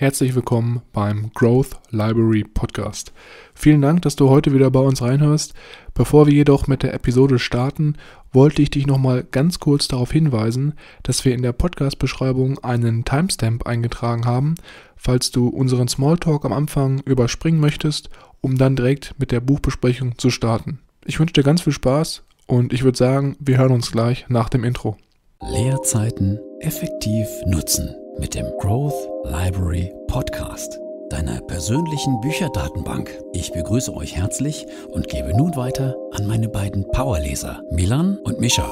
Herzlich willkommen beim Growth Library Podcast. Vielen Dank, dass du heute wieder bei uns reinhörst. Bevor wir jedoch mit der Episode starten, wollte ich dich nochmal ganz kurz darauf hinweisen, dass wir in der Podcast-Beschreibung einen Timestamp eingetragen haben, falls du unseren Smalltalk am Anfang überspringen möchtest, um dann direkt mit der Buchbesprechung zu starten. Ich wünsche dir ganz viel Spaß und ich würde sagen, wir hören uns gleich nach dem Intro. Leerzeiten effektiv nutzen mit dem Growth Library Podcast, deiner persönlichen Bücherdatenbank. Ich begrüße euch herzlich und gebe nun weiter an meine beiden Powerleser, Milan und Mischa.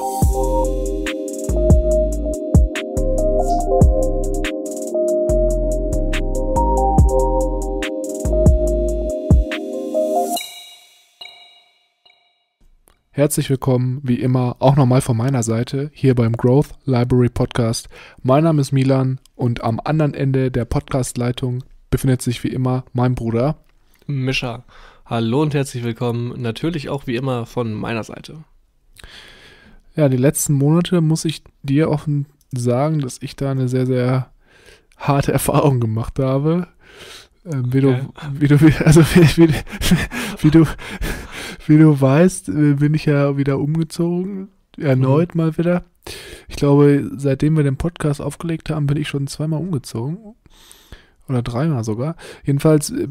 Herzlich willkommen, wie immer, auch nochmal von meiner Seite hier beim Growth Library Podcast. Mein Name ist Milan und am anderen Ende der Podcastleitung befindet sich wie immer mein Bruder Mischa. Hallo und herzlich willkommen, natürlich auch wie immer von meiner Seite. Ja, die letzten Monate muss ich dir offen sagen, dass ich da eine sehr, sehr harte Erfahrung gemacht habe. Ähm, wie okay. du, wie du, also wie, wie, wie du, wie du weißt, äh, bin ich ja wieder umgezogen. Erneut mhm. mal wieder. Ich glaube, seitdem wir den Podcast aufgelegt haben, bin ich schon zweimal umgezogen. Oder dreimal sogar. Jedenfalls äh,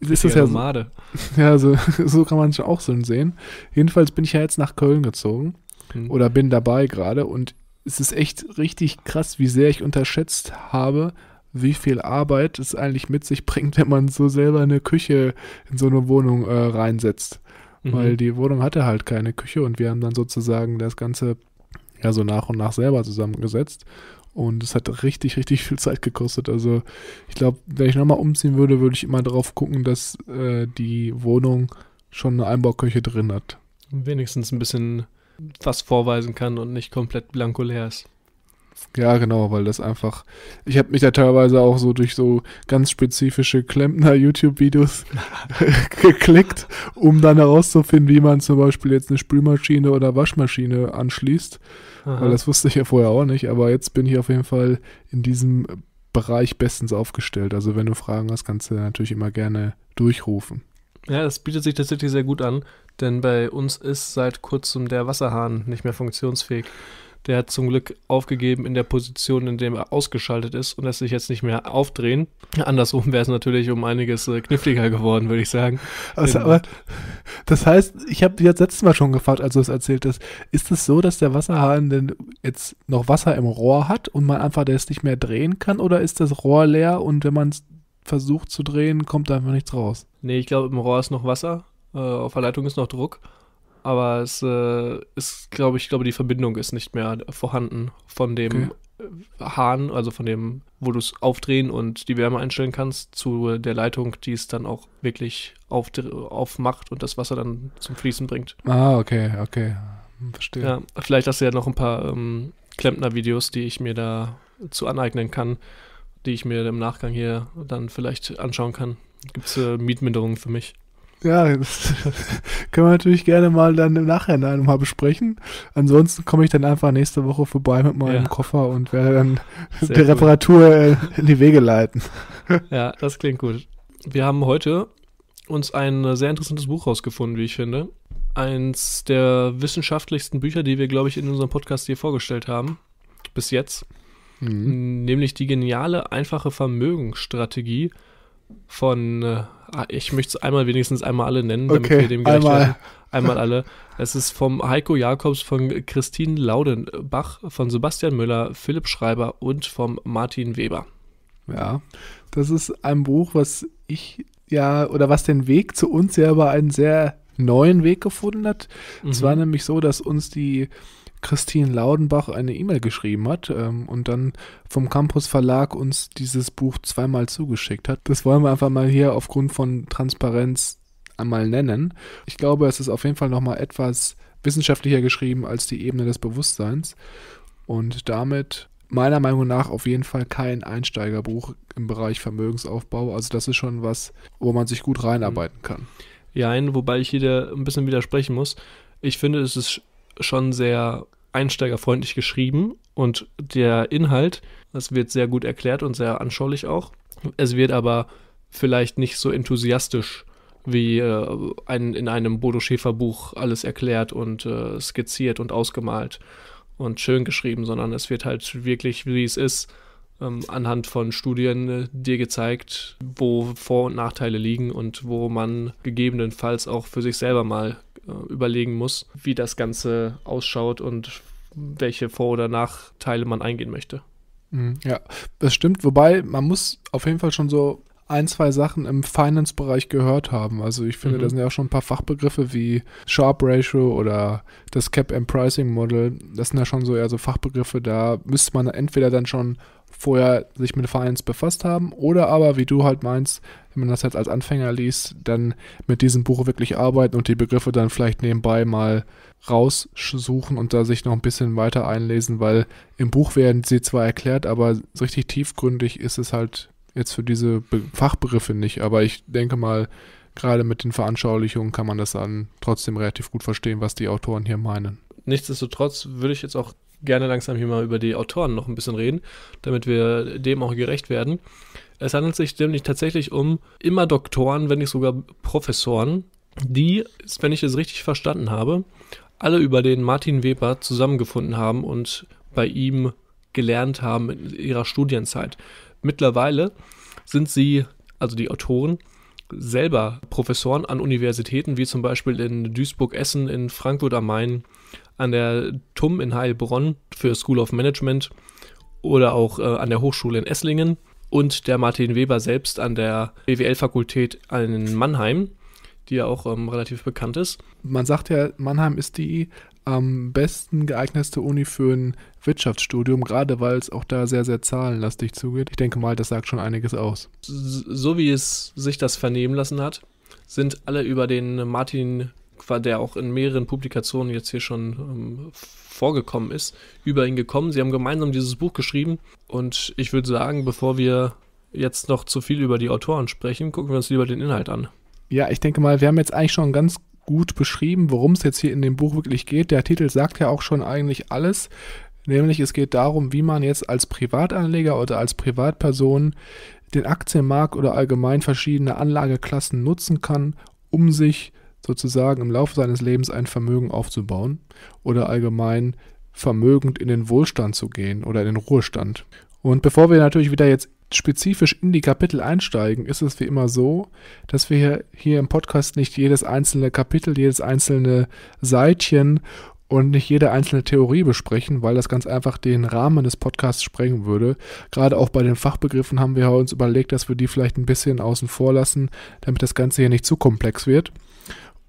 ist das ja. Nomade. So, ja, so, so kann man es auch so sehen. Jedenfalls bin ich ja jetzt nach Köln gezogen. Mhm. Oder bin dabei gerade. Und es ist echt richtig krass, wie sehr ich unterschätzt habe, wie viel Arbeit es eigentlich mit sich bringt, wenn man so selber eine Küche in so eine Wohnung äh, reinsetzt mhm. weil die Wohnung hatte halt keine Küche und wir haben dann sozusagen das Ganze ja so nach und nach selber zusammengesetzt. Und es hat richtig, richtig viel Zeit gekostet. Also ich glaube, wenn ich nochmal umziehen würde, würde ich immer drauf gucken, dass äh, die Wohnung schon eine Einbauküche drin hat. Wenigstens ein bisschen was vorweisen kann und nicht komplett blanko leer ist. Ja, genau, weil das einfach. Ich habe mich da teilweise auch so durch so ganz spezifische Klempner-YouTube-Videos geklickt, um dann herauszufinden, wie man zum Beispiel jetzt eine Spülmaschine oder Waschmaschine anschließt. Aha. Weil das wusste ich ja vorher auch nicht, aber jetzt bin ich auf jeden Fall in diesem Bereich bestens aufgestellt. Also wenn du Fragen hast, kannst du natürlich immer gerne durchrufen. Ja, das bietet sich tatsächlich sehr gut an, denn bei uns ist seit kurzem der Wasserhahn nicht mehr funktionsfähig. Der hat zum Glück aufgegeben in der Position, in der er ausgeschaltet ist und lässt sich jetzt nicht mehr aufdrehen. Andersrum wäre es natürlich um einiges äh, kniffliger geworden, würde ich sagen. Also, aber, das heißt, ich habe dich jetzt letztes Mal schon gefragt, als du es erzählt hast, ist es so, dass der Wasserhahn denn jetzt noch Wasser im Rohr hat und man einfach das nicht mehr drehen kann oder ist das Rohr leer und wenn man es versucht zu drehen, kommt da einfach nichts raus? Nee, ich glaube, im Rohr ist noch Wasser, äh, auf der Leitung ist noch Druck aber es äh, ist, glaube ich, glaube die Verbindung ist nicht mehr vorhanden von dem okay. Äh, Hahn, also von dem, wo du es aufdrehen und die Wärme einstellen kannst, zu der Leitung, die es dann auch wirklich aufmacht und das Wasser dann zum Fließen bringt. Ah, okay, okay, hm, verstehe. Ja, vielleicht hast du ja noch ein paar ähm, Klempner-Videos, die ich mir da zu aneignen kann, die ich mir im Nachgang hier dann vielleicht anschauen kann. Gibt es äh, Mietminderungen für mich? Ja, das können wir natürlich gerne mal dann im Nachhinein mal besprechen. Ansonsten komme ich dann einfach nächste Woche vorbei mit meinem ja. Koffer und werde dann Sehr die gut. Reparatur äh, in die Wege leiten. Ja, das klingt gut. Wir haben heute uns ein äh, sehr interessantes Buch rausgefunden, wie ich finde. Eins der wissenschaftlichsten Bücher, die wir, glaube ich, in unserem Podcast hier vorgestellt haben. Bis jetzt. Mhm. Nämlich die geniale, einfache Vermögensstrategie von, äh, ich möchte es einmal wenigstens einmal alle nennen, damit okay, wir dem gleich einmal. einmal alle. Es ist vom Heiko Jakobs, von Christine Laudenbach, von Sebastian Müller, Philipp Schreiber und vom Martin Weber. Ja, das ist ein Buch, was ich ja, oder was den Weg zu uns selber einen sehr neuen Weg gefunden hat. Es mhm. war nämlich so, dass uns die Christine Laudenbach eine E-Mail geschrieben hat ähm, und dann vom Campus Verlag uns dieses Buch zweimal zugeschickt hat. Das wollen wir einfach mal hier aufgrund von Transparenz einmal nennen. Ich glaube, es ist auf jeden Fall nochmal etwas wissenschaftlicher geschrieben als die Ebene des Bewusstseins und damit meiner Meinung nach auf jeden Fall kein Einsteigerbuch im Bereich Vermögensaufbau. Also das ist schon was, wo man sich gut mhm. reinarbeiten kann. Ja, wobei ich hier ein bisschen widersprechen muss. Ich finde, es ist schon sehr einsteigerfreundlich geschrieben und der Inhalt, das wird sehr gut erklärt und sehr anschaulich auch. Es wird aber vielleicht nicht so enthusiastisch wie äh, ein, in einem Bodo Schäfer Buch alles erklärt und äh, skizziert und ausgemalt und schön geschrieben, sondern es wird halt wirklich, wie es ist, ähm, anhand von Studien äh, dir gezeigt, wo Vor- und Nachteile liegen und wo man gegebenenfalls auch für sich selber mal äh, überlegen muss, wie das Ganze ausschaut und welche Vor- oder Nachteile man eingehen möchte. Mhm. Ja, das stimmt. Wobei, man muss auf jeden Fall schon so ein, zwei Sachen im Finance-Bereich gehört haben. Also ich finde, mhm. da sind ja auch schon ein paar Fachbegriffe wie Sharp Ratio oder das Cap and Pricing Model. Das sind ja schon so eher so Fachbegriffe, da müsste man entweder dann schon vorher sich mit Vereins befasst haben oder aber, wie du halt meinst, wenn man das jetzt als Anfänger liest, dann mit diesem Buch wirklich arbeiten und die Begriffe dann vielleicht nebenbei mal raussuchen und da sich noch ein bisschen weiter einlesen, weil im Buch werden sie zwar erklärt, aber so richtig tiefgründig ist es halt jetzt für diese Be Fachbegriffe nicht. Aber ich denke mal, gerade mit den Veranschaulichungen kann man das dann trotzdem relativ gut verstehen, was die Autoren hier meinen. Nichtsdestotrotz würde ich jetzt auch gerne langsam hier mal über die Autoren noch ein bisschen reden, damit wir dem auch gerecht werden. Es handelt sich nämlich tatsächlich um immer Doktoren, wenn nicht sogar Professoren, die, wenn ich es richtig verstanden habe, alle über den Martin Weber zusammengefunden haben und bei ihm gelernt haben in ihrer Studienzeit. Mittlerweile sind sie, also die Autoren, selber Professoren an Universitäten, wie zum Beispiel in Duisburg-Essen, in Frankfurt am Main, an der TUM in Heilbronn für School of Management oder auch äh, an der Hochschule in Esslingen und der Martin Weber selbst an der BWL-Fakultät in Mannheim, die ja auch ähm, relativ bekannt ist. Man sagt ja, Mannheim ist die am besten geeignetste Uni für ein Wirtschaftsstudium, gerade weil es auch da sehr, sehr zahlenlastig zugeht. Ich denke mal, das sagt schon einiges aus. So wie es sich das vernehmen lassen hat, sind alle über den Martin, der auch in mehreren Publikationen jetzt hier schon ähm, vorgekommen ist, über ihn gekommen. Sie haben gemeinsam dieses Buch geschrieben und ich würde sagen, bevor wir jetzt noch zu viel über die Autoren sprechen, gucken wir uns lieber den Inhalt an. Ja, ich denke mal, wir haben jetzt eigentlich schon ganz gut beschrieben, worum es jetzt hier in dem Buch wirklich geht. Der Titel sagt ja auch schon eigentlich alles, nämlich es geht darum, wie man jetzt als Privatanleger oder als Privatperson den Aktienmarkt oder allgemein verschiedene Anlageklassen nutzen kann, um sich sozusagen im Laufe seines Lebens ein Vermögen aufzubauen oder allgemein vermögend in den Wohlstand zu gehen oder in den Ruhestand. Und bevor wir natürlich wieder jetzt spezifisch in die Kapitel einsteigen, ist es wie immer so, dass wir hier, hier im Podcast nicht jedes einzelne Kapitel, jedes einzelne Seitchen und nicht jede einzelne Theorie besprechen, weil das ganz einfach den Rahmen des Podcasts sprengen würde. Gerade auch bei den Fachbegriffen haben wir uns überlegt, dass wir die vielleicht ein bisschen außen vor lassen, damit das Ganze hier nicht zu komplex wird.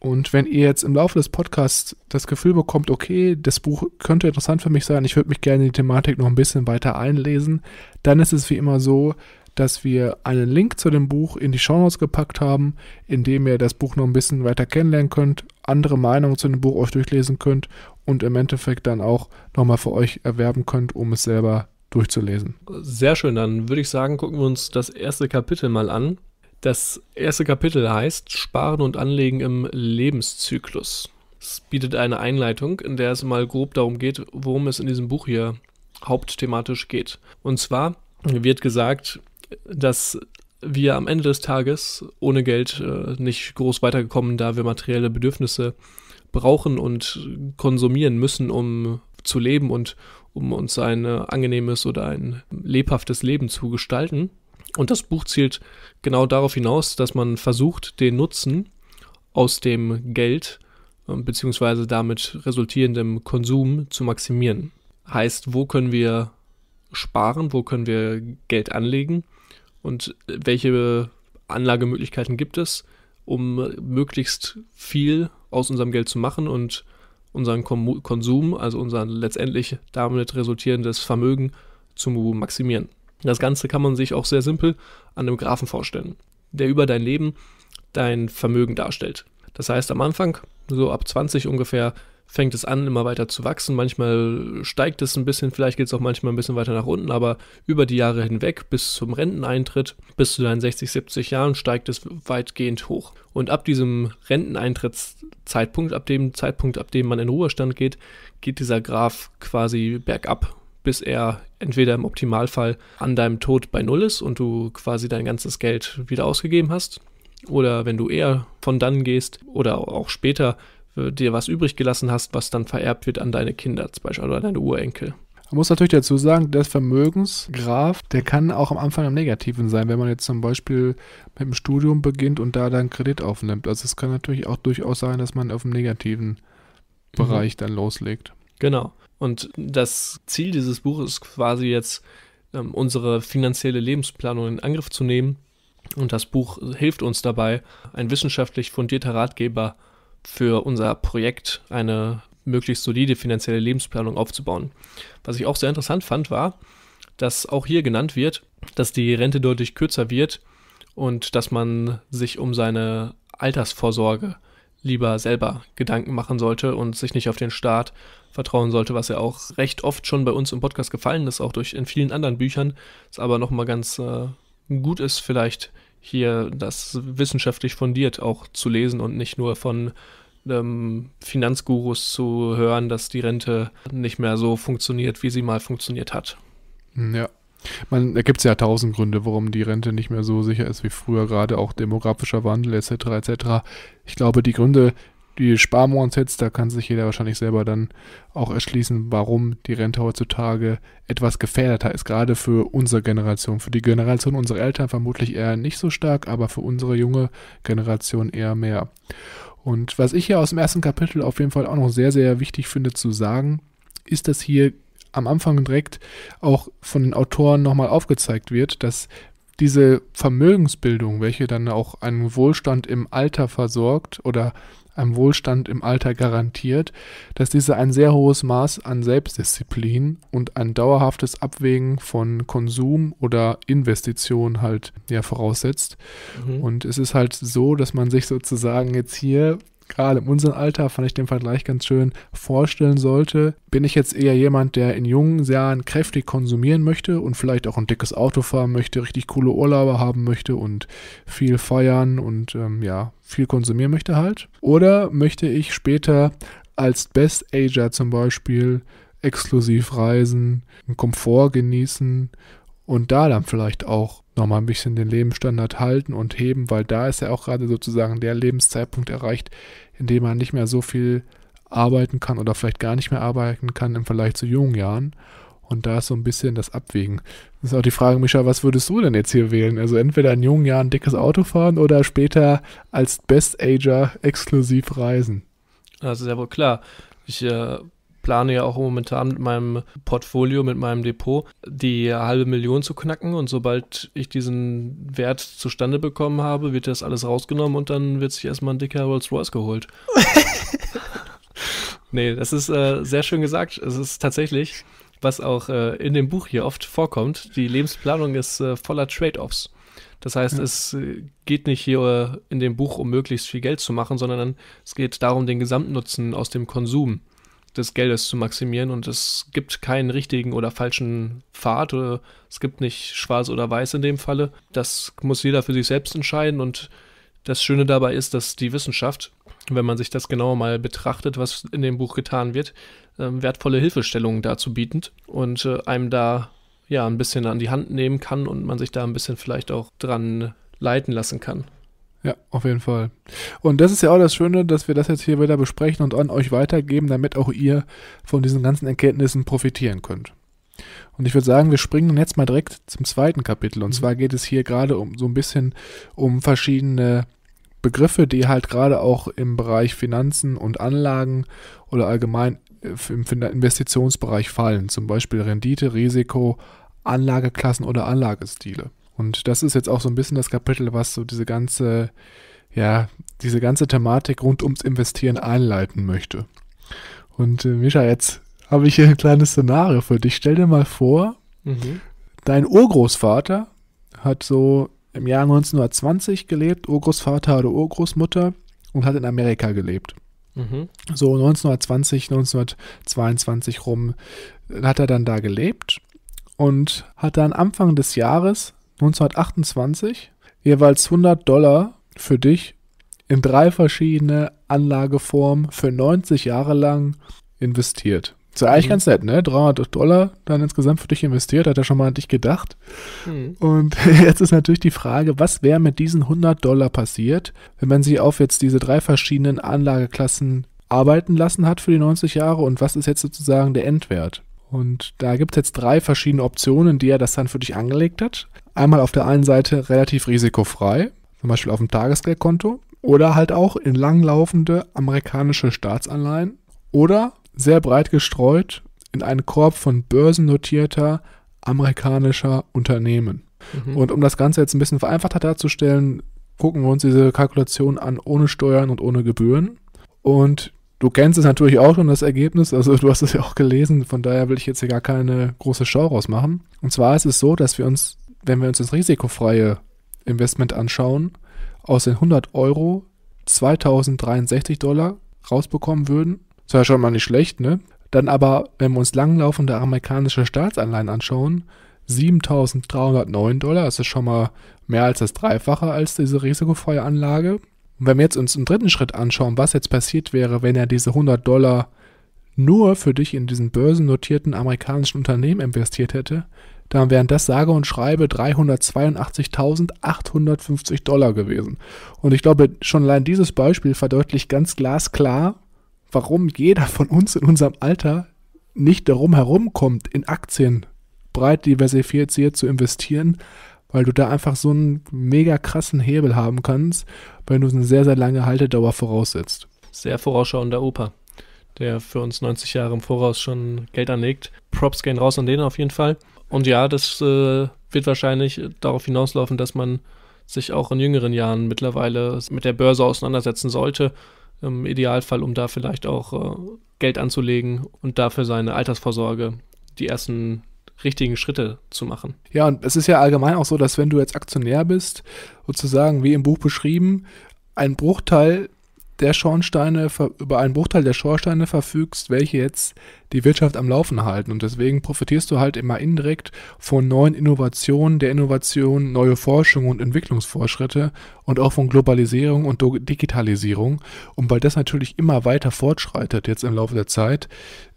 Und wenn ihr jetzt im Laufe des Podcasts das Gefühl bekommt, okay, das Buch könnte interessant für mich sein, ich würde mich gerne in die Thematik noch ein bisschen weiter einlesen, dann ist es wie immer so, dass wir einen Link zu dem Buch in die Shownotes gepackt haben, in dem ihr das Buch noch ein bisschen weiter kennenlernen könnt, andere Meinungen zu dem Buch euch durchlesen könnt und im Endeffekt dann auch nochmal für euch erwerben könnt, um es selber durchzulesen. Sehr schön, dann würde ich sagen, gucken wir uns das erste Kapitel mal an. Das erste Kapitel heißt Sparen und Anlegen im Lebenszyklus. Es bietet eine Einleitung, in der es mal grob darum geht, worum es in diesem Buch hier hauptthematisch geht. Und zwar wird gesagt, dass wir am Ende des Tages ohne Geld äh, nicht groß weitergekommen, da wir materielle Bedürfnisse brauchen und konsumieren müssen, um zu leben und um uns ein äh, angenehmes oder ein lebhaftes Leben zu gestalten. Und das Buch zielt genau darauf hinaus, dass man versucht, den Nutzen aus dem Geld ähm, bzw. damit resultierendem Konsum zu maximieren. Heißt, wo können wir sparen, wo können wir Geld anlegen und äh, welche Anlagemöglichkeiten gibt es, um möglichst viel aus unserem Geld zu machen und unseren Kom Konsum, also unser letztendlich damit resultierendes Vermögen zu maximieren. Das Ganze kann man sich auch sehr simpel an einem Graphen vorstellen, der über dein Leben dein Vermögen darstellt. Das heißt, am Anfang, so ab 20 ungefähr, fängt es an, immer weiter zu wachsen. Manchmal steigt es ein bisschen, vielleicht geht es auch manchmal ein bisschen weiter nach unten, aber über die Jahre hinweg bis zum Renteneintritt, bis zu deinen 60, 70 Jahren, steigt es weitgehend hoch. Und ab diesem Renteneintrittszeitpunkt, ab dem Zeitpunkt, ab dem man in Ruhestand geht, geht dieser Graph quasi bergab bis er entweder im Optimalfall an deinem Tod bei Null ist und du quasi dein ganzes Geld wieder ausgegeben hast. Oder wenn du eher von dann gehst oder auch später äh, dir was übrig gelassen hast, was dann vererbt wird an deine Kinder, zum Beispiel oder deine Urenkel. Man muss natürlich dazu sagen, der Vermögensgraf, der kann auch am Anfang am Negativen sein, wenn man jetzt zum Beispiel mit dem Studium beginnt und da dann Kredit aufnimmt. Also es kann natürlich auch durchaus sein, dass man auf dem negativen mhm. Bereich mhm. dann loslegt. Genau. Und das Ziel dieses Buches ist quasi jetzt, ähm, unsere finanzielle Lebensplanung in Angriff zu nehmen. Und das Buch hilft uns dabei, ein wissenschaftlich fundierter Ratgeber für unser Projekt, eine möglichst solide finanzielle Lebensplanung aufzubauen. Was ich auch sehr interessant fand, war, dass auch hier genannt wird, dass die Rente deutlich kürzer wird und dass man sich um seine Altersvorsorge lieber selber Gedanken machen sollte und sich nicht auf den Staat vertrauen sollte, was ja auch recht oft schon bei uns im Podcast gefallen ist, auch durch in vielen anderen Büchern. Es aber nochmal ganz äh, gut ist, vielleicht hier das wissenschaftlich fundiert auch zu lesen und nicht nur von ähm, Finanzgurus zu hören, dass die Rente nicht mehr so funktioniert, wie sie mal funktioniert hat. Ja, man, da gibt es ja tausend Gründe, warum die Rente nicht mehr so sicher ist wie früher, gerade auch demografischer Wandel etc. etc. Ich glaube, die Gründe, die sparen wir uns jetzt, da kann sich jeder wahrscheinlich selber dann auch erschließen, warum die Rente heutzutage etwas gefährdeter ist, gerade für unsere Generation. Für die Generation unserer Eltern vermutlich eher nicht so stark, aber für unsere junge Generation eher mehr. Und was ich hier aus dem ersten Kapitel auf jeden Fall auch noch sehr, sehr wichtig finde zu sagen, ist, dass hier am Anfang direkt auch von den Autoren nochmal aufgezeigt wird, dass diese Vermögensbildung, welche dann auch einen Wohlstand im Alter versorgt oder einen Wohlstand im Alter garantiert, dass diese ein sehr hohes Maß an Selbstdisziplin und ein dauerhaftes Abwägen von Konsum oder Investition halt ja voraussetzt. Mhm. Und es ist halt so, dass man sich sozusagen jetzt hier gerade in unserem Alter fand ich den Vergleich ganz schön vorstellen sollte, bin ich jetzt eher jemand, der in jungen Jahren kräftig konsumieren möchte und vielleicht auch ein dickes Auto fahren möchte, richtig coole Urlaube haben möchte und viel feiern und ähm, ja, viel konsumieren möchte halt. Oder möchte ich später als Best Ager zum Beispiel exklusiv reisen, einen Komfort genießen und da dann vielleicht auch nochmal ein bisschen den Lebensstandard halten und heben, weil da ist ja auch gerade sozusagen der Lebenszeitpunkt erreicht, in dem man nicht mehr so viel arbeiten kann oder vielleicht gar nicht mehr arbeiten kann im Vergleich zu jungen Jahren. Und da ist so ein bisschen das Abwägen. Das ist auch die Frage, Micha, was würdest du denn jetzt hier wählen? Also entweder in jungen Jahren dickes Auto fahren oder später als Best-Ager exklusiv reisen. Also sehr wohl klar. Ich äh, plane ja auch momentan mit meinem Portfolio, mit meinem Depot, die halbe Million zu knacken. Und sobald ich diesen Wert zustande bekommen habe, wird das alles rausgenommen und dann wird sich erstmal ein dicker Rolls Royce geholt. nee, das ist äh, sehr schön gesagt. Es ist tatsächlich, was auch äh, in dem Buch hier oft vorkommt, die Lebensplanung ist äh, voller Trade-offs. Das heißt, ja. es äh, geht nicht hier äh, in dem Buch um möglichst viel Geld zu machen, sondern es geht darum, den Gesamtnutzen aus dem Konsum des Geldes zu maximieren und es gibt keinen richtigen oder falschen Pfad oder es gibt nicht schwarz oder weiß in dem Falle. Das muss jeder für sich selbst entscheiden und das Schöne dabei ist, dass die Wissenschaft, wenn man sich das genauer mal betrachtet, was in dem Buch getan wird, ähm, wertvolle Hilfestellungen dazu bietet und äh, einem da ja ein bisschen an die Hand nehmen kann und man sich da ein bisschen vielleicht auch dran leiten lassen kann. Ja, auf jeden Fall. Und das ist ja auch das Schöne, dass wir das jetzt hier wieder besprechen und an euch weitergeben, damit auch ihr von diesen ganzen Erkenntnissen profitieren könnt. Und ich würde sagen, wir springen jetzt mal direkt zum zweiten Kapitel. Und mhm. zwar geht es hier gerade um so ein bisschen um verschiedene Begriffe, die halt gerade auch im Bereich Finanzen und Anlagen oder allgemein äh, im Investitionsbereich fallen. Zum Beispiel Rendite, Risiko, Anlageklassen oder Anlagestile. Und das ist jetzt auch so ein bisschen das Kapitel, was so diese ganze, ja, diese ganze Thematik rund ums Investieren einleiten möchte. Und äh, Mischa, jetzt habe ich hier ein kleines Szenario für dich. Stell dir mal vor, mhm. dein Urgroßvater hat so im Jahr 1920 gelebt, Urgroßvater oder Urgroßmutter und hat in Amerika gelebt. Mhm. So 1920, 1922 rum hat er dann da gelebt und hat dann Anfang des Jahres 1928 jeweils 100 Dollar für dich in drei verschiedene Anlageformen für 90 Jahre lang investiert. Ist ja eigentlich mhm. ganz nett, ne? 300 Dollar dann insgesamt für dich investiert, hat er schon mal an dich gedacht. Mhm. Und jetzt ist natürlich die Frage, was wäre mit diesen 100 Dollar passiert, wenn man sie auf jetzt diese drei verschiedenen Anlageklassen arbeiten lassen hat für die 90 Jahre und was ist jetzt sozusagen der Endwert? Und da gibt es jetzt drei verschiedene Optionen, die er das dann für dich angelegt hat. Einmal auf der einen Seite relativ risikofrei, zum Beispiel auf dem Tagesgeldkonto, oder halt auch in langlaufende amerikanische Staatsanleihen oder sehr breit gestreut in einen Korb von börsennotierter amerikanischer Unternehmen. Mhm. Und um das Ganze jetzt ein bisschen vereinfachter darzustellen, gucken wir uns diese Kalkulation an ohne Steuern und ohne Gebühren. Und du kennst es natürlich auch schon, das Ergebnis, also du hast es ja auch gelesen, von daher will ich jetzt hier gar keine große Show rausmachen. Und zwar ist es so, dass wir uns wenn wir uns das risikofreie Investment anschauen, aus den 100 Euro 2063 Dollar rausbekommen würden. Das wäre schon mal nicht schlecht, ne? Dann aber, wenn wir uns langlaufende amerikanische Staatsanleihen anschauen, 7.309 Dollar, das ist schon mal mehr als das Dreifache als diese risikofreie Anlage. Und wenn wir jetzt uns im dritten Schritt anschauen, was jetzt passiert wäre, wenn er diese 100 Dollar nur für dich in diesen börsennotierten amerikanischen Unternehmen investiert hätte, da wären das sage und schreibe 382.850 Dollar gewesen. Und ich glaube, schon allein dieses Beispiel verdeutlicht ganz glasklar, warum jeder von uns in unserem Alter nicht darum herumkommt, in Aktien breit diversifiziert zu investieren, weil du da einfach so einen mega krassen Hebel haben kannst, wenn du eine sehr, sehr lange Haltedauer voraussetzt. Sehr vorausschauender Opa, der für uns 90 Jahre im Voraus schon Geld anlegt. Props gehen raus an den auf jeden Fall. Und ja, das äh, wird wahrscheinlich darauf hinauslaufen, dass man sich auch in jüngeren Jahren mittlerweile mit der Börse auseinandersetzen sollte. Im Idealfall, um da vielleicht auch äh, Geld anzulegen und dafür seine Altersvorsorge die ersten richtigen Schritte zu machen. Ja, und es ist ja allgemein auch so, dass wenn du jetzt Aktionär bist, sozusagen wie im Buch beschrieben, ein Bruchteil der Schornsteine, über einen Bruchteil der Schornsteine verfügst, welche jetzt die Wirtschaft am Laufen halten. Und deswegen profitierst du halt immer indirekt von neuen Innovationen, der Innovation, neue Forschung und Entwicklungsvorschritte und auch von Globalisierung und Digitalisierung. Und weil das natürlich immer weiter fortschreitet jetzt im Laufe der Zeit,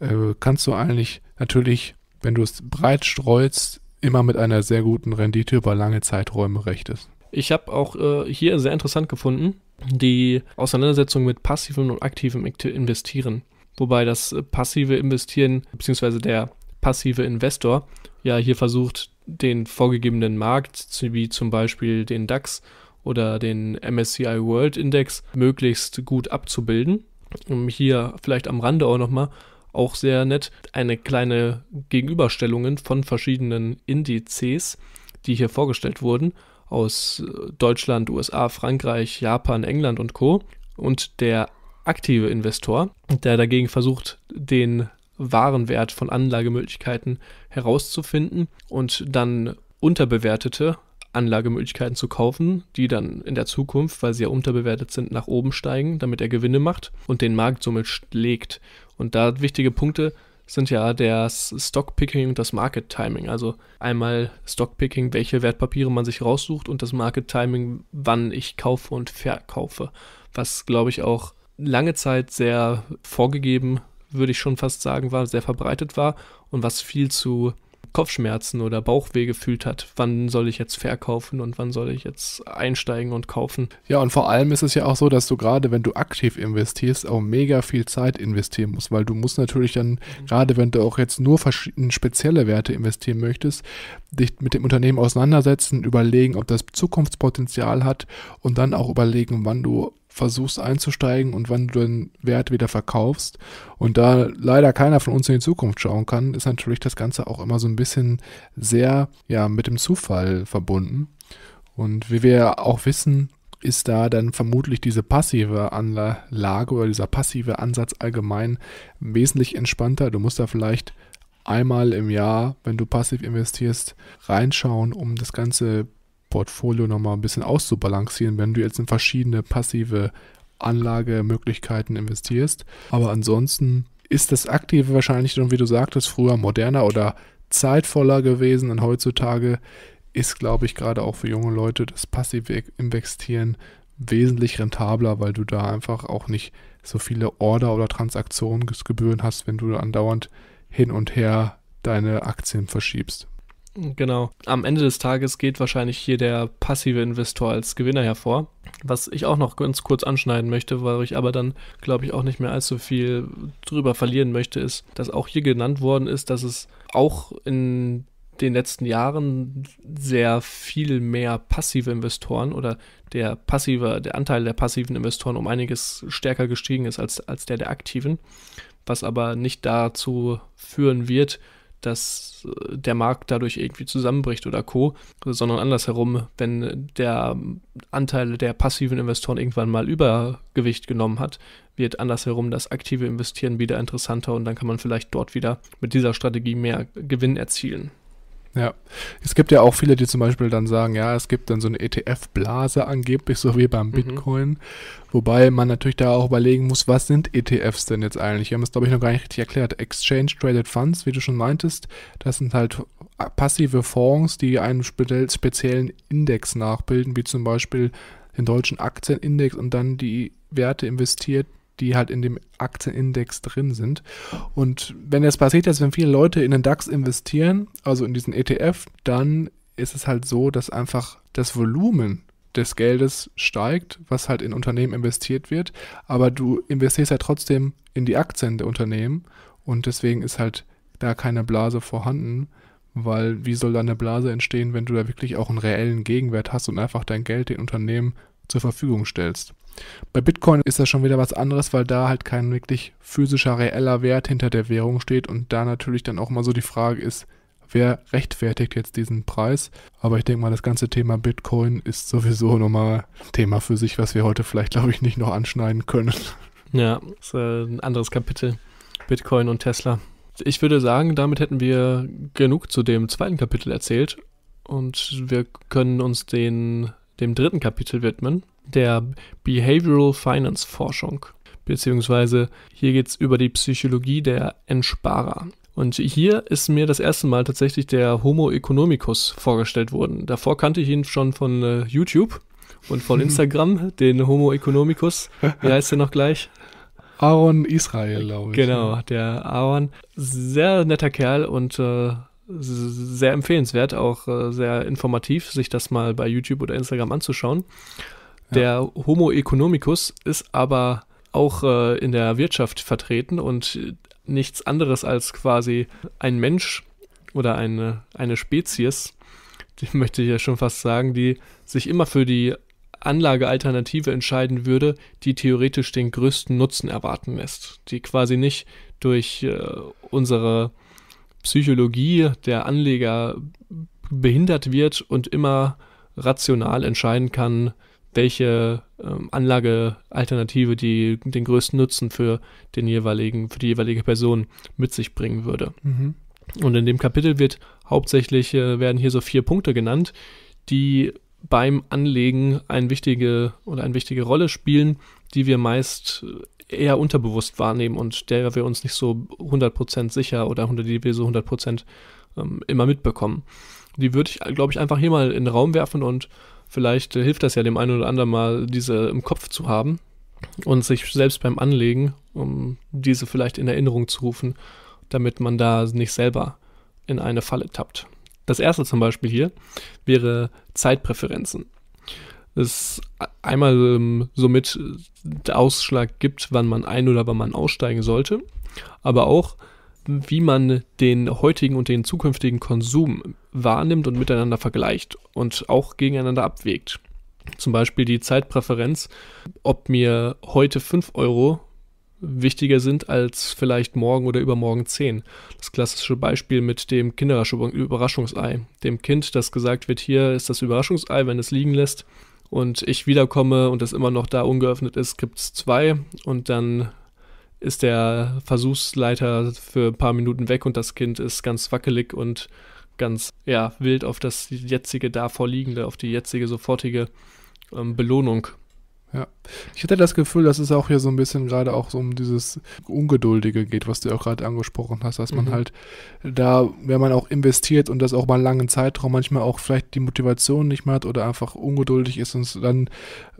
äh, kannst du eigentlich natürlich, wenn du es breit streust, immer mit einer sehr guten Rendite über lange Zeiträume rechtest. Ich habe auch äh, hier sehr interessant gefunden, die Auseinandersetzung mit passivem und aktivem Investieren. Wobei das äh, passive Investieren bzw. der passive Investor ja hier versucht, den vorgegebenen Markt, wie zum Beispiel den DAX oder den MSCI World Index, möglichst gut abzubilden. Ähm, hier vielleicht am Rande auch nochmal, auch sehr nett, eine kleine Gegenüberstellung von verschiedenen Indizes, die hier vorgestellt wurden aus äh, Deutschland, USA, Frankreich, Japan, England und Co. Und der aktive Investor, der dagegen versucht, den wahren Wert von Anlagemöglichkeiten herauszufinden und dann unterbewertete Anlagemöglichkeiten zu kaufen, die dann in der Zukunft, weil sie ja unterbewertet sind, nach oben steigen, damit er Gewinne macht und den Markt somit schlägt. Und da wichtige Punkte, sind ja das Stockpicking und das Market Timing. Also einmal Stockpicking, welche Wertpapiere man sich raussucht und das Market Timing, wann ich kaufe und verkaufe. Was, glaube ich, auch lange Zeit sehr vorgegeben, würde ich schon fast sagen, war, sehr verbreitet war und was viel zu Kopfschmerzen oder Bauchweh gefühlt hat. Wann soll ich jetzt verkaufen und wann soll ich jetzt einsteigen und kaufen? Ja, und vor allem ist es ja auch so, dass du gerade, wenn du aktiv investierst, auch mega viel Zeit investieren musst, weil du musst natürlich dann, mhm. gerade wenn du auch jetzt nur verschiedene spezielle Werte investieren möchtest, dich mit dem Unternehmen auseinandersetzen, überlegen, ob das Zukunftspotenzial hat und dann auch überlegen, wann du versuchst einzusteigen und wann du den Wert wieder verkaufst. Und da leider keiner von uns in die Zukunft schauen kann, ist natürlich das Ganze auch immer so ein bisschen sehr ja, mit dem Zufall verbunden. Und wie wir auch wissen, ist da dann vermutlich diese passive Anlage oder dieser passive Ansatz allgemein wesentlich entspannter. Du musst da vielleicht einmal im Jahr, wenn du passiv investierst, reinschauen, um das Ganze Portfolio nochmal ein bisschen auszubalancieren, wenn du jetzt in verschiedene passive Anlagemöglichkeiten investierst. Aber ansonsten ist das Aktive wahrscheinlich, wie du sagtest, früher moderner oder zeitvoller gewesen und heutzutage ist, glaube ich, gerade auch für junge Leute das passive Investieren wesentlich rentabler, weil du da einfach auch nicht so viele Order- oder Transaktionsgebühren hast, wenn du andauernd hin und her deine Aktien verschiebst. Genau. Am Ende des Tages geht wahrscheinlich hier der passive Investor als Gewinner hervor. Was ich auch noch ganz kurz anschneiden möchte, weil ich aber dann, glaube ich, auch nicht mehr allzu viel drüber verlieren möchte, ist, dass auch hier genannt worden ist, dass es auch in den letzten Jahren sehr viel mehr passive Investoren oder der passive, der Anteil der passiven Investoren um einiges stärker gestiegen ist als, als der der aktiven, was aber nicht dazu führen wird, dass äh, der Markt dadurch irgendwie zusammenbricht oder Co., sondern andersherum, wenn der Anteil der passiven Investoren irgendwann mal Übergewicht genommen hat, wird andersherum das aktive Investieren wieder interessanter und dann kann man vielleicht dort wieder mit dieser Strategie mehr Gewinn erzielen. Ja, es gibt ja auch viele, die zum Beispiel dann sagen, ja, es gibt dann so eine ETF-Blase angeblich, so wie beim mhm. Bitcoin. Wobei man natürlich da auch überlegen muss, was sind ETFs denn jetzt eigentlich? Wir haben es, glaube ich, noch gar nicht richtig erklärt. Exchange Traded Funds, wie du schon meintest, das sind halt passive Fonds, die einen spe speziellen Index nachbilden, wie zum Beispiel den deutschen Aktienindex und dann die Werte investiert, die halt in dem Aktienindex drin sind. Und wenn es passiert, dass wenn viele Leute in den DAX investieren, also in diesen ETF, dann ist es halt so, dass einfach das Volumen des Geldes steigt, was halt in Unternehmen investiert wird, aber du investierst ja trotzdem in die Aktien der Unternehmen und deswegen ist halt da keine Blase vorhanden, weil wie soll da eine Blase entstehen, wenn du da wirklich auch einen reellen Gegenwert hast und einfach dein Geld den Unternehmen zur Verfügung stellst? Bei Bitcoin ist das schon wieder was anderes, weil da halt kein wirklich physischer, reeller Wert hinter der Währung steht und da natürlich dann auch mal so die Frage ist, wer rechtfertigt jetzt diesen Preis? Aber ich denke mal, das ganze Thema Bitcoin ist sowieso nochmal Thema für sich, was wir heute vielleicht, glaube ich, nicht noch anschneiden können. Ja, ist äh, ein anderes Kapitel. Bitcoin und Tesla. Ich würde sagen, damit hätten wir genug zu dem zweiten Kapitel erzählt und wir können uns den, dem dritten Kapitel widmen der Behavioral Finance Forschung. Beziehungsweise hier geht es über die Psychologie der Entsparer. Und hier ist mir das erste Mal tatsächlich der Homo economicus vorgestellt worden. Davor kannte ich ihn schon von äh, YouTube und von Instagram, den Homo economicus. Wie heißt er noch gleich? Aaron Israel, glaube ich. Genau, ne? der Aaron. Sehr netter Kerl und äh, sehr empfehlenswert, auch äh, sehr informativ, sich das mal bei YouTube oder Instagram anzuschauen. Der Homo economicus ist aber auch äh, in der Wirtschaft vertreten und nichts anderes als quasi ein Mensch oder eine, eine Spezies, die möchte ich ja schon fast sagen, die sich immer für die Anlagealternative entscheiden würde, die theoretisch den größten Nutzen erwarten lässt, die quasi nicht durch äh, unsere Psychologie der Anleger behindert wird und immer rational entscheiden kann, welche ähm, Anlagealternative die den größten Nutzen für den jeweiligen, für die jeweilige Person mit sich bringen würde. Mhm. Und in dem Kapitel wird hauptsächlich äh, werden hier so vier Punkte genannt, die beim Anlegen eine wichtige oder eine wichtige Rolle spielen, die wir meist äh, eher unterbewusst wahrnehmen und der wir uns nicht so 100% sicher oder die wir so 100% ähm, immer mitbekommen. Die würde ich, äh, glaube ich, einfach hier mal in den Raum werfen und Vielleicht äh, hilft das ja dem einen oder anderen mal, diese im Kopf zu haben und sich selbst beim Anlegen, um diese vielleicht in Erinnerung zu rufen, damit man da nicht selber in eine Falle tappt. Das erste zum Beispiel hier wäre Zeitpräferenzen. Es ist einmal ähm, somit äh, der Ausschlag gibt, wann man ein- oder wann man aussteigen sollte, aber auch, wie man den heutigen und den zukünftigen Konsum wahrnimmt und miteinander vergleicht und auch gegeneinander abwägt. Zum Beispiel die Zeitpräferenz, ob mir heute 5 Euro wichtiger sind als vielleicht morgen oder übermorgen 10. Das klassische Beispiel mit dem Kinderüberraschungsei. Dem Kind, das gesagt wird, hier ist das Überraschungsei, wenn es liegen lässt und ich wiederkomme und es immer noch da ungeöffnet ist, gibt es zwei und dann ist der Versuchsleiter für ein paar Minuten weg und das Kind ist ganz wackelig und ganz ja, wild auf das jetzige da vorliegende, auf die jetzige sofortige ähm, Belohnung. Ja, ich hatte das Gefühl, dass es auch hier so ein bisschen gerade auch so um dieses Ungeduldige geht, was du auch gerade angesprochen hast, dass man mhm. halt da, wenn man auch investiert und das auch mal einen langen Zeitraum manchmal auch vielleicht die Motivation nicht mehr hat oder einfach ungeduldig ist und dann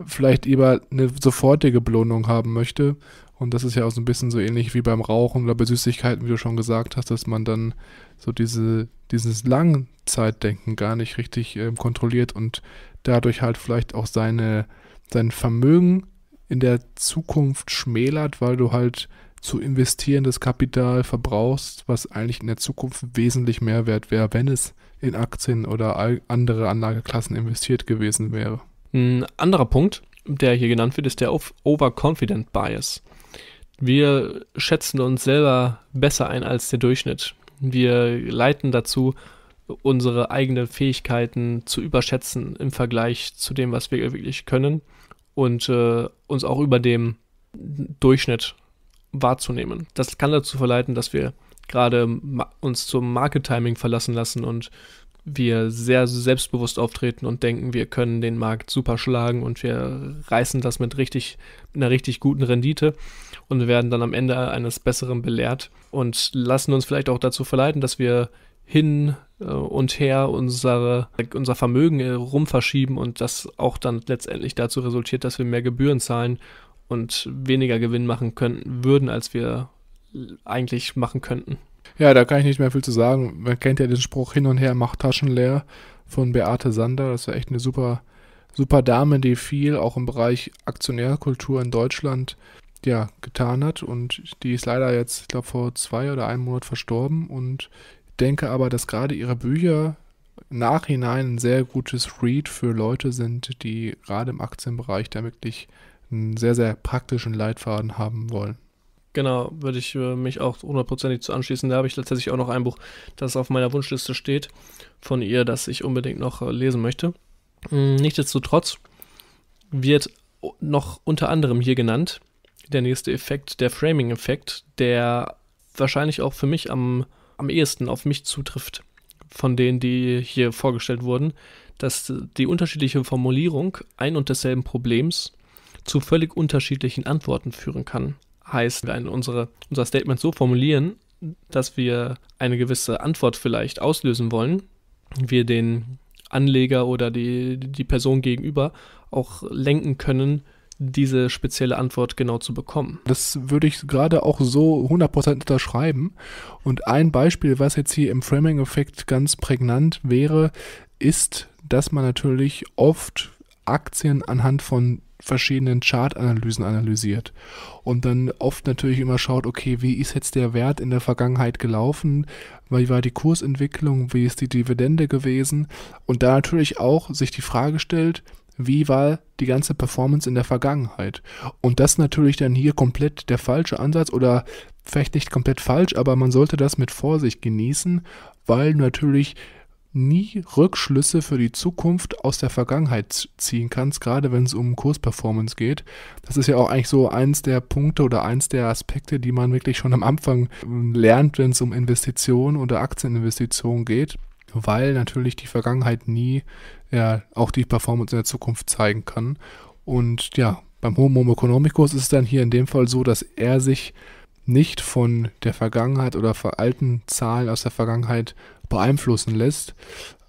vielleicht lieber eine sofortige Belohnung haben möchte und das ist ja auch so ein bisschen so ähnlich wie beim Rauchen oder bei Süßigkeiten, wie du schon gesagt hast, dass man dann so diese dieses Langzeitdenken gar nicht richtig äh, kontrolliert und dadurch halt vielleicht auch seine, sein Vermögen in der Zukunft schmälert, weil du halt zu investierendes Kapital verbrauchst, was eigentlich in der Zukunft wesentlich mehr wert wäre, wenn es in Aktien oder andere Anlageklassen investiert gewesen wäre. Ein anderer Punkt, der hier genannt wird, ist der Overconfident Bias. Wir schätzen uns selber besser ein als der Durchschnitt. Wir leiten dazu, unsere eigenen Fähigkeiten zu überschätzen im Vergleich zu dem, was wir wirklich können und äh, uns auch über dem Durchschnitt wahrzunehmen. Das kann dazu verleiten, dass wir gerade uns zum Market Timing verlassen lassen und wir sehr selbstbewusst auftreten und denken, wir können den Markt super schlagen und wir reißen das mit richtig, einer richtig guten Rendite und werden dann am Ende eines Besseren belehrt und lassen uns vielleicht auch dazu verleiten, dass wir hin äh, und her unsere, unser Vermögen äh, rumverschieben und das auch dann letztendlich dazu resultiert, dass wir mehr Gebühren zahlen und weniger Gewinn machen könnten, würden, als wir äh, eigentlich machen könnten. Ja, da kann ich nicht mehr viel zu sagen. Man kennt ja den Spruch hin und her, macht Taschen leer von Beate Sander. Das war echt eine super, super Dame, die viel auch im Bereich Aktionärkultur in Deutschland ja, getan hat. Und die ist leider jetzt, ich glaube, vor zwei oder einem Monat verstorben. Und denke aber, dass gerade ihre Bücher nachhinein ein sehr gutes Read für Leute sind, die gerade im Aktienbereich da wirklich einen sehr, sehr praktischen Leitfaden haben wollen. Genau, würde ich äh, mich auch hundertprozentig zu anschließen. Da habe ich tatsächlich auch noch ein Buch, das auf meiner Wunschliste steht, von ihr, das ich unbedingt noch äh, lesen möchte. Hm, nichtsdestotrotz wird noch unter anderem hier genannt der nächste Effekt, der Framing-Effekt, der wahrscheinlich auch für mich am, am ehesten auf mich zutrifft, von denen, die hier vorgestellt wurden, dass die unterschiedliche Formulierung ein und desselben Problems zu völlig unterschiedlichen Antworten führen kann heißt, ein, unsere, unser Statement so formulieren, dass wir eine gewisse Antwort vielleicht auslösen wollen, wir den Anleger oder die, die Person gegenüber auch lenken können, diese spezielle Antwort genau zu bekommen. Das würde ich gerade auch so 100% unterschreiben. Und ein Beispiel, was jetzt hier im Framing-Effekt ganz prägnant wäre, ist, dass man natürlich oft Aktien anhand von verschiedenen Chartanalysen analysiert und dann oft natürlich immer schaut, okay, wie ist jetzt der Wert in der Vergangenheit gelaufen, wie war die Kursentwicklung, wie ist die Dividende gewesen und da natürlich auch sich die Frage stellt, wie war die ganze Performance in der Vergangenheit? Und das natürlich dann hier komplett der falsche Ansatz oder vielleicht nicht komplett falsch, aber man sollte das mit Vorsicht genießen, weil natürlich nie Rückschlüsse für die Zukunft aus der Vergangenheit ziehen kannst, gerade wenn es um Kursperformance geht. Das ist ja auch eigentlich so eins der Punkte oder eins der Aspekte, die man wirklich schon am Anfang ähm, lernt, wenn es um Investitionen oder Aktieninvestitionen geht, weil natürlich die Vergangenheit nie ja, auch die Performance in der Zukunft zeigen kann. Und ja, beim Homo Economicus ist es dann hier in dem Fall so, dass er sich nicht von der Vergangenheit oder alten Zahlen aus der Vergangenheit beeinflussen lässt.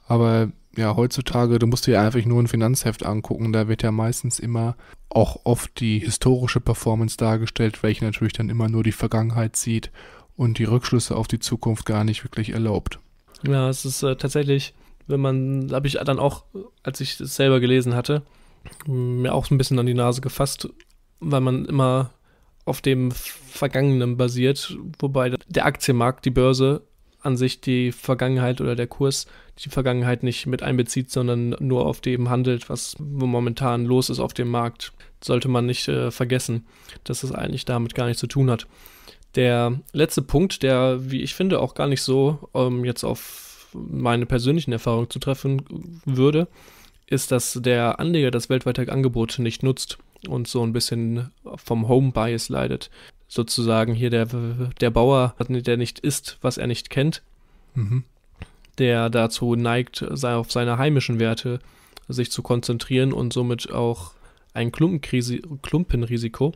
Aber ja, heutzutage, du musst dir einfach nur ein Finanzheft angucken, da wird ja meistens immer auch oft die historische Performance dargestellt, welche natürlich dann immer nur die Vergangenheit sieht und die Rückschlüsse auf die Zukunft gar nicht wirklich erlaubt. Ja, es ist äh, tatsächlich, wenn man, habe ich dann auch, als ich es selber gelesen hatte, hm, mir auch ein bisschen an die Nase gefasst, weil man immer auf dem Vergangenen basiert, wobei der Aktienmarkt, die Börse an sich die Vergangenheit oder der Kurs die Vergangenheit nicht mit einbezieht, sondern nur auf dem handelt, was momentan los ist auf dem Markt, sollte man nicht äh, vergessen, dass es eigentlich damit gar nichts zu tun hat. Der letzte Punkt, der, wie ich finde, auch gar nicht so ähm, jetzt auf meine persönlichen Erfahrungen zu treffen würde, ist, dass der Anleger das weltweite Angebot nicht nutzt und so ein bisschen vom Home-Bias leidet sozusagen hier der, der Bauer, der nicht isst, was er nicht kennt, mhm. der dazu neigt, auf seine heimischen Werte sich zu konzentrieren und somit auch ein Klumpenrisiko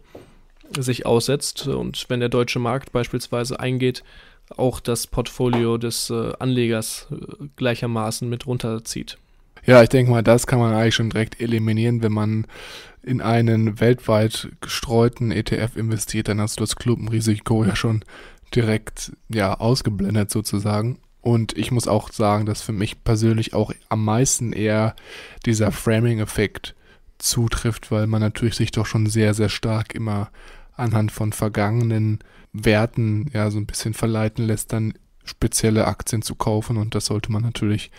sich aussetzt. Und wenn der deutsche Markt beispielsweise eingeht, auch das Portfolio des äh, Anlegers äh, gleichermaßen mit runterzieht. Ja, ich denke mal, das kann man eigentlich schon direkt eliminieren, wenn man in einen weltweit gestreuten ETF investiert, dann hast du das Klumpenrisiko ja schon direkt ja ausgeblendet sozusagen. Und ich muss auch sagen, dass für mich persönlich auch am meisten eher dieser Framing-Effekt zutrifft, weil man natürlich sich doch schon sehr, sehr stark immer anhand von vergangenen Werten ja so ein bisschen verleiten lässt, dann spezielle Aktien zu kaufen. Und das sollte man natürlich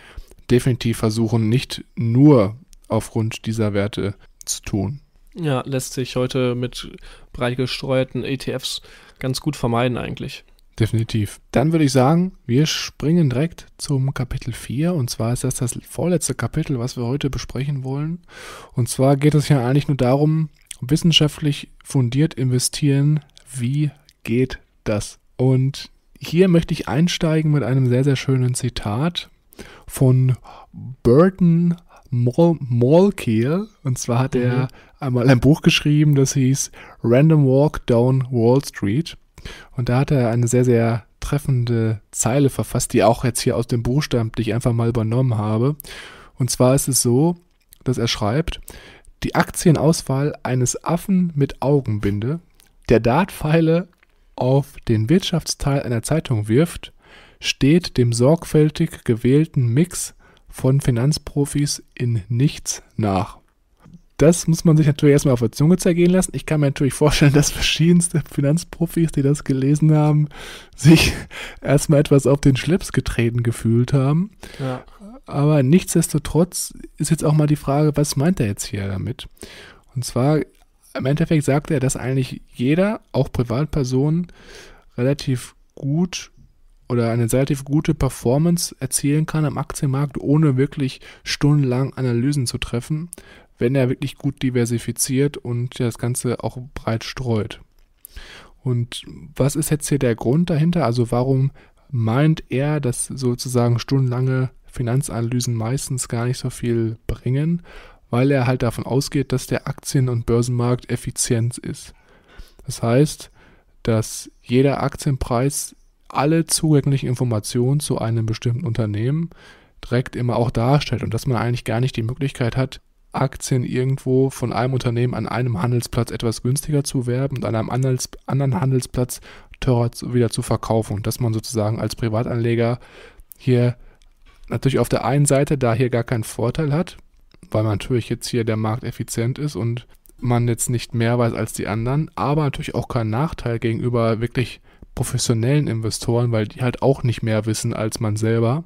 definitiv versuchen, nicht nur aufgrund dieser Werte zu tun. Ja, lässt sich heute mit breit gesteuerten ETFs ganz gut vermeiden eigentlich. Definitiv. Dann würde ich sagen, wir springen direkt zum Kapitel 4 und zwar ist das das vorletzte Kapitel, was wir heute besprechen wollen. Und zwar geht es ja eigentlich nur darum, wissenschaftlich fundiert investieren, wie geht das? Und hier möchte ich einsteigen mit einem sehr, sehr schönen Zitat von Burton Malkiel. Und zwar hat mhm. er einmal ein Buch geschrieben, das hieß Random Walk Down Wall Street. Und da hat er eine sehr, sehr treffende Zeile verfasst, die auch jetzt hier aus dem Buch stammt, die ich einfach mal übernommen habe. Und zwar ist es so, dass er schreibt, die Aktienauswahl eines Affen mit Augenbinde, der Dartpfeile auf den Wirtschaftsteil einer Zeitung wirft, steht dem sorgfältig gewählten Mix von Finanzprofis in nichts nach. Das muss man sich natürlich erstmal auf der Zunge zergehen lassen. Ich kann mir natürlich vorstellen, dass verschiedenste Finanzprofis, die das gelesen haben, sich erstmal etwas auf den Schlips getreten gefühlt haben. Ja. Aber nichtsdestotrotz ist jetzt auch mal die Frage, was meint er jetzt hier damit? Und zwar, im Endeffekt sagt er, dass eigentlich jeder, auch Privatpersonen, relativ gut oder eine relativ gute Performance erzielen kann am Aktienmarkt, ohne wirklich stundenlang Analysen zu treffen, wenn er wirklich gut diversifiziert und das Ganze auch breit streut. Und was ist jetzt hier der Grund dahinter? Also warum meint er, dass sozusagen stundenlange Finanzanalysen meistens gar nicht so viel bringen? Weil er halt davon ausgeht, dass der Aktien- und Börsenmarkt effizient ist. Das heißt, dass jeder Aktienpreis alle zugänglichen Informationen zu einem bestimmten Unternehmen direkt immer auch darstellt und dass man eigentlich gar nicht die Möglichkeit hat, Aktien irgendwo von einem Unternehmen an einem Handelsplatz etwas günstiger zu werben und an einem anderen Handelsplatz teurer wieder zu verkaufen. Und dass man sozusagen als Privatanleger hier natürlich auf der einen Seite da hier gar keinen Vorteil hat, weil natürlich jetzt hier der Markt effizient ist und man jetzt nicht mehr weiß als die anderen, aber natürlich auch keinen Nachteil gegenüber wirklich professionellen Investoren, weil die halt auch nicht mehr wissen als man selber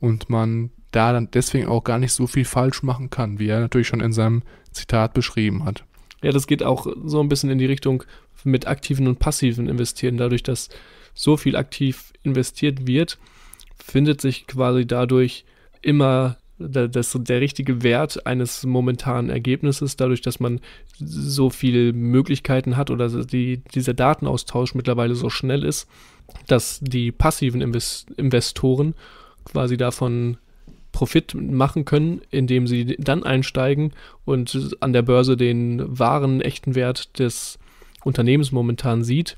und man da dann deswegen auch gar nicht so viel falsch machen kann, wie er natürlich schon in seinem Zitat beschrieben hat. Ja, das geht auch so ein bisschen in die Richtung mit aktiven und passiven Investieren. Dadurch, dass so viel aktiv investiert wird, findet sich quasi dadurch immer der, das, der richtige Wert eines momentanen Ergebnisses, dadurch, dass man so viele Möglichkeiten hat oder die, dieser Datenaustausch mittlerweile so schnell ist, dass die passiven Invest Investoren quasi davon Profit machen können, indem sie dann einsteigen und an der Börse den wahren, echten Wert des Unternehmens momentan sieht,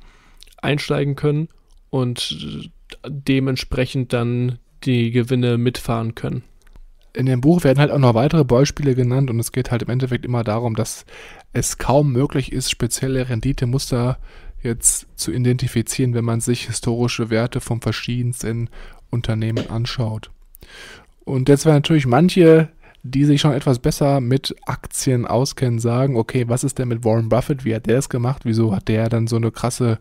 einsteigen können und dementsprechend dann die Gewinne mitfahren können in dem Buch werden halt auch noch weitere Beispiele genannt und es geht halt im Endeffekt immer darum, dass es kaum möglich ist, spezielle Renditemuster jetzt zu identifizieren, wenn man sich historische Werte von verschiedensten Unternehmen anschaut. Und jetzt werden natürlich manche, die sich schon etwas besser mit Aktien auskennen, sagen, okay, was ist denn mit Warren Buffett? Wie hat der es gemacht? Wieso hat der dann so eine krasse,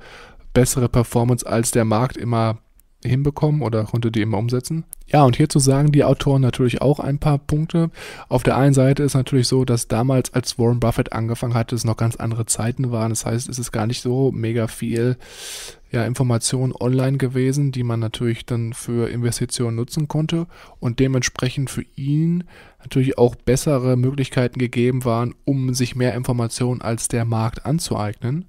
bessere Performance, als der Markt immer hinbekommen oder konnte die immer umsetzen. Ja, und hierzu sagen die Autoren natürlich auch ein paar Punkte. Auf der einen Seite ist natürlich so, dass damals, als Warren Buffett angefangen hatte, es noch ganz andere Zeiten waren. Das heißt, es ist gar nicht so mega viel ja, Informationen online gewesen, die man natürlich dann für Investitionen nutzen konnte und dementsprechend für ihn natürlich auch bessere Möglichkeiten gegeben waren, um sich mehr Informationen als der Markt anzueignen.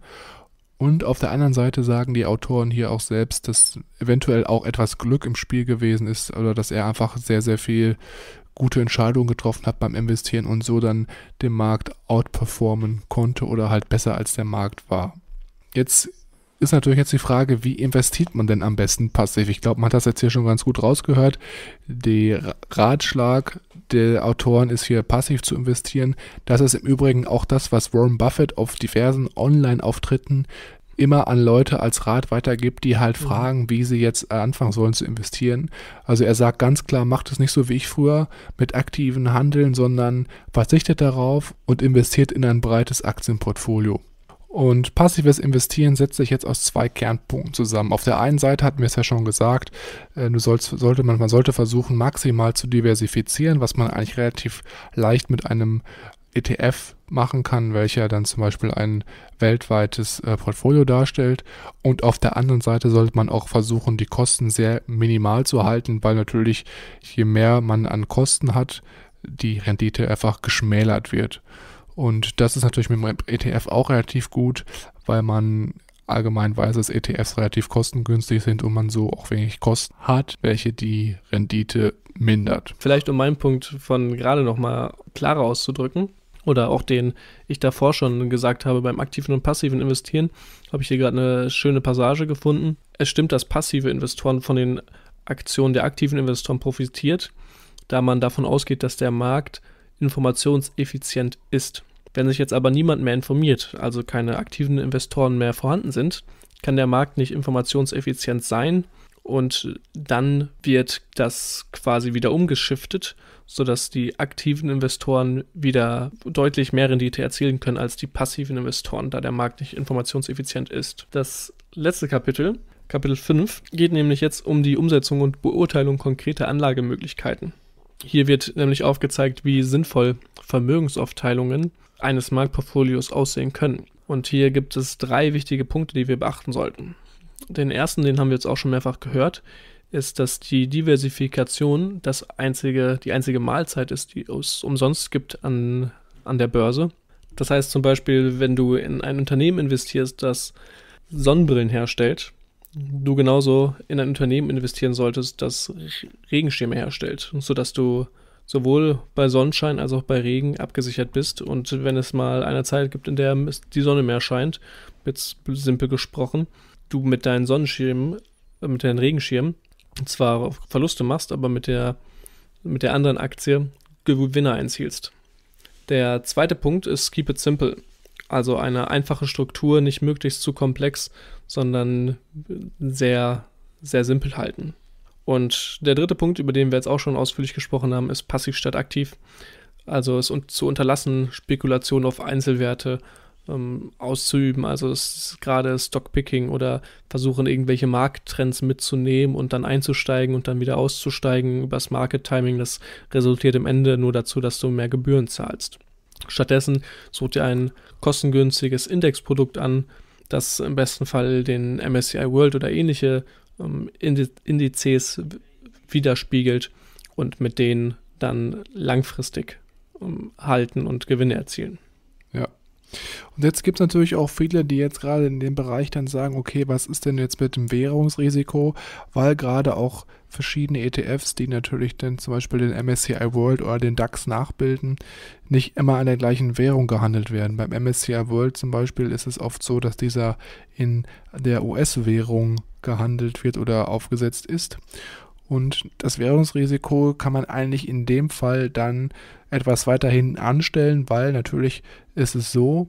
Und auf der anderen Seite sagen die Autoren hier auch selbst, dass eventuell auch etwas Glück im Spiel gewesen ist oder dass er einfach sehr, sehr viel gute Entscheidungen getroffen hat beim Investieren und so dann den Markt outperformen konnte oder halt besser als der Markt war. Jetzt ist natürlich jetzt die Frage, wie investiert man denn am besten passiv? Ich glaube, man hat das jetzt hier schon ganz gut rausgehört. Der Ratschlag der Autoren ist hier passiv zu investieren. Das ist im Übrigen auch das, was Warren Buffett auf diversen Online-Auftritten immer an Leute als Rat weitergibt, die halt mhm. fragen, wie sie jetzt anfangen sollen zu investieren. Also er sagt ganz klar, macht es nicht so wie ich früher mit aktiven Handeln, sondern verzichtet darauf und investiert in ein breites Aktienportfolio. Und passives Investieren setzt sich jetzt aus zwei Kernpunkten zusammen. Auf der einen Seite hatten wir es ja schon gesagt, äh, du sollst, sollte man, man sollte versuchen, maximal zu diversifizieren, was man eigentlich relativ leicht mit einem ETF machen kann, welcher dann zum Beispiel ein weltweites äh, Portfolio darstellt. Und auf der anderen Seite sollte man auch versuchen, die Kosten sehr minimal zu halten, weil natürlich je mehr man an Kosten hat, die Rendite einfach geschmälert wird. Und das ist natürlich mit dem ETF auch relativ gut, weil man allgemein weiß, dass ETFs relativ kostengünstig sind und man so auch wenig Kosten hat, welche die Rendite mindert. Vielleicht um meinen Punkt von gerade nochmal klarer auszudrücken, oder auch den ich davor schon gesagt habe, beim aktiven und passiven Investieren, habe ich hier gerade eine schöne Passage gefunden. Es stimmt, dass passive Investoren von den Aktionen der aktiven Investoren profitiert, da man davon ausgeht, dass der Markt informationseffizient ist. Wenn sich jetzt aber niemand mehr informiert, also keine aktiven Investoren mehr vorhanden sind, kann der Markt nicht informationseffizient sein und dann wird das quasi wieder umgeschiftet, sodass die aktiven Investoren wieder deutlich mehr Rendite erzielen können als die passiven Investoren, da der Markt nicht informationseffizient ist. Das letzte Kapitel, Kapitel 5, geht nämlich jetzt um die Umsetzung und Beurteilung konkreter Anlagemöglichkeiten. Hier wird nämlich aufgezeigt, wie sinnvoll Vermögensaufteilungen eines Marktportfolios aussehen können. Und hier gibt es drei wichtige Punkte, die wir beachten sollten. Den ersten, den haben wir jetzt auch schon mehrfach gehört, ist, dass die Diversifikation das einzige, die einzige Mahlzeit ist, die es umsonst gibt an, an der Börse. Das heißt zum Beispiel, wenn du in ein Unternehmen investierst, das Sonnenbrillen herstellt, du genauso in ein Unternehmen investieren solltest, das Regenschirme herstellt, sodass du sowohl bei Sonnenschein als auch bei Regen abgesichert bist. Und wenn es mal eine Zeit gibt, in der die Sonne mehr scheint, jetzt simpel gesprochen, du mit deinen Sonnenschirmen, äh, mit deinen Regenschirmen zwar Verluste machst, aber mit der, mit der anderen Aktie Gewinner einzielst. Der zweite Punkt ist Keep It Simple. Also eine einfache Struktur, nicht möglichst zu komplex, sondern sehr, sehr simpel halten. Und der dritte Punkt, über den wir jetzt auch schon ausführlich gesprochen haben, ist passiv statt aktiv. Also es zu unterlassen, Spekulationen auf Einzelwerte ähm, auszuüben. Also gerade Stockpicking oder versuchen, irgendwelche Markttrends mitzunehmen und dann einzusteigen und dann wieder auszusteigen übers Market Timing. Das resultiert im Ende nur dazu, dass du mehr Gebühren zahlst. Stattdessen such dir ein kostengünstiges Indexprodukt an, das im besten Fall den MSCI World oder ähnliche ähm, Indizes widerspiegelt und mit denen dann langfristig ähm, halten und Gewinne erzielen. Und jetzt gibt es natürlich auch viele, die jetzt gerade in dem Bereich dann sagen, okay, was ist denn jetzt mit dem Währungsrisiko? Weil gerade auch verschiedene ETFs, die natürlich dann zum Beispiel den MSCI World oder den DAX nachbilden, nicht immer an der gleichen Währung gehandelt werden. Beim MSCI World zum Beispiel ist es oft so, dass dieser in der US-Währung gehandelt wird oder aufgesetzt ist. Und das Währungsrisiko kann man eigentlich in dem Fall dann etwas weiterhin anstellen, weil natürlich ist es so,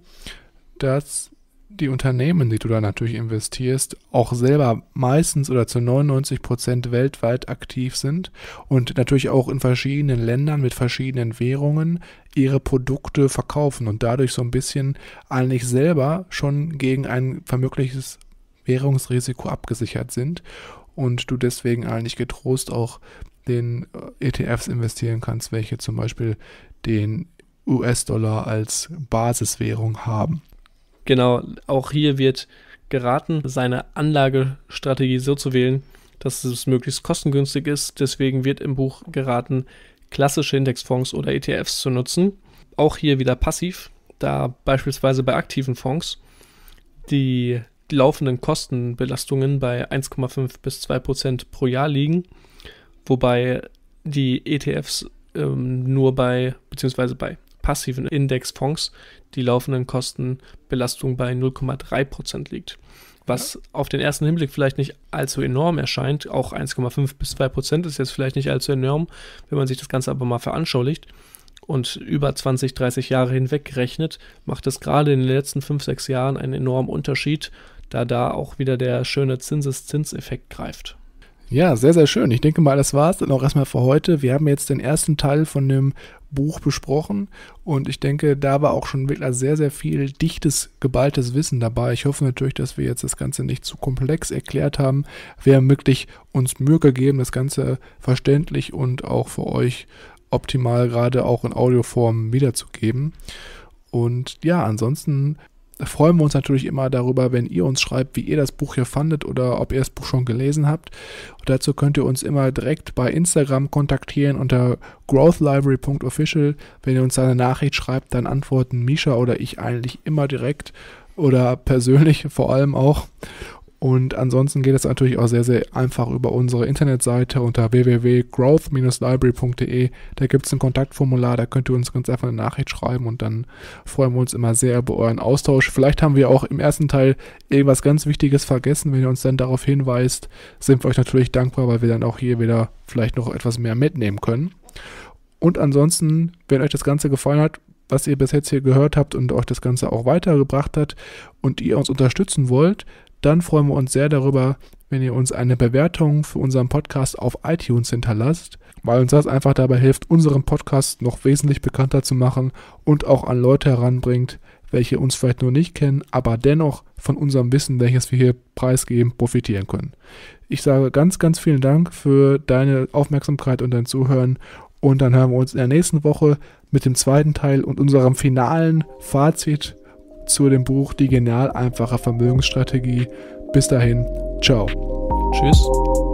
dass die Unternehmen, die du da natürlich investierst, auch selber meistens oder zu 99 Prozent weltweit aktiv sind und natürlich auch in verschiedenen Ländern mit verschiedenen Währungen ihre Produkte verkaufen und dadurch so ein bisschen eigentlich selber schon gegen ein vermögliches Währungsrisiko abgesichert sind und du deswegen eigentlich getrost auch den äh, ETFs investieren kannst, welche zum Beispiel den US-Dollar als Basiswährung haben. Genau, auch hier wird geraten, seine Anlagestrategie so zu wählen, dass es möglichst kostengünstig ist. Deswegen wird im Buch geraten, klassische Indexfonds oder ETFs zu nutzen. Auch hier wieder passiv, da beispielsweise bei aktiven Fonds die laufenden Kostenbelastungen bei 1,5 bis 2 Prozent pro Jahr liegen, wobei die ETFs ähm, nur bei, beziehungsweise bei passiven Indexfonds die laufenden Kostenbelastung bei 0,3 liegt. Was ja. auf den ersten Hinblick vielleicht nicht allzu enorm erscheint, auch 1,5 bis 2 ist jetzt vielleicht nicht allzu enorm, wenn man sich das Ganze aber mal veranschaulicht und über 20, 30 Jahre hinweg rechnet, macht das gerade in den letzten 5, 6 Jahren einen enormen Unterschied, da da auch wieder der schöne Zinseszinseffekt greift. Ja, sehr, sehr schön. Ich denke mal, das war es dann auch erstmal für heute. Wir haben jetzt den ersten Teil von dem Buch besprochen. Und ich denke, da war auch schon wirklich sehr, sehr viel dichtes, geballtes Wissen dabei. Ich hoffe natürlich, dass wir jetzt das Ganze nicht zu komplex erklärt haben. Wir haben wirklich uns Mühe gegeben, das Ganze verständlich und auch für euch optimal gerade auch in Audioform wiederzugeben. Und ja, ansonsten freuen wir uns natürlich immer darüber, wenn ihr uns schreibt, wie ihr das Buch hier fandet oder ob ihr das Buch schon gelesen habt. Und dazu könnt ihr uns immer direkt bei Instagram kontaktieren unter growthlibrary.official. Wenn ihr uns eine Nachricht schreibt, dann antworten Misha oder ich eigentlich immer direkt oder persönlich vor allem auch. Und ansonsten geht es natürlich auch sehr, sehr einfach über unsere Internetseite unter www.growth-library.de. Da gibt es ein Kontaktformular, da könnt ihr uns ganz einfach eine Nachricht schreiben und dann freuen wir uns immer sehr über euren Austausch. Vielleicht haben wir auch im ersten Teil irgendwas ganz Wichtiges vergessen. Wenn ihr uns dann darauf hinweist, sind wir euch natürlich dankbar, weil wir dann auch hier wieder vielleicht noch etwas mehr mitnehmen können. Und ansonsten, wenn euch das Ganze gefallen hat, was ihr bis jetzt hier gehört habt und euch das Ganze auch weitergebracht hat und ihr uns unterstützen wollt, dann freuen wir uns sehr darüber, wenn ihr uns eine Bewertung für unseren Podcast auf iTunes hinterlasst, weil uns das einfach dabei hilft, unseren Podcast noch wesentlich bekannter zu machen und auch an Leute heranbringt, welche uns vielleicht noch nicht kennen, aber dennoch von unserem Wissen, welches wir hier preisgeben, profitieren können. Ich sage ganz, ganz vielen Dank für deine Aufmerksamkeit und dein Zuhören und dann hören wir uns in der nächsten Woche mit dem zweiten Teil und unserem finalen Fazit zu dem Buch Die genial einfache Vermögensstrategie. Bis dahin, ciao. Tschüss.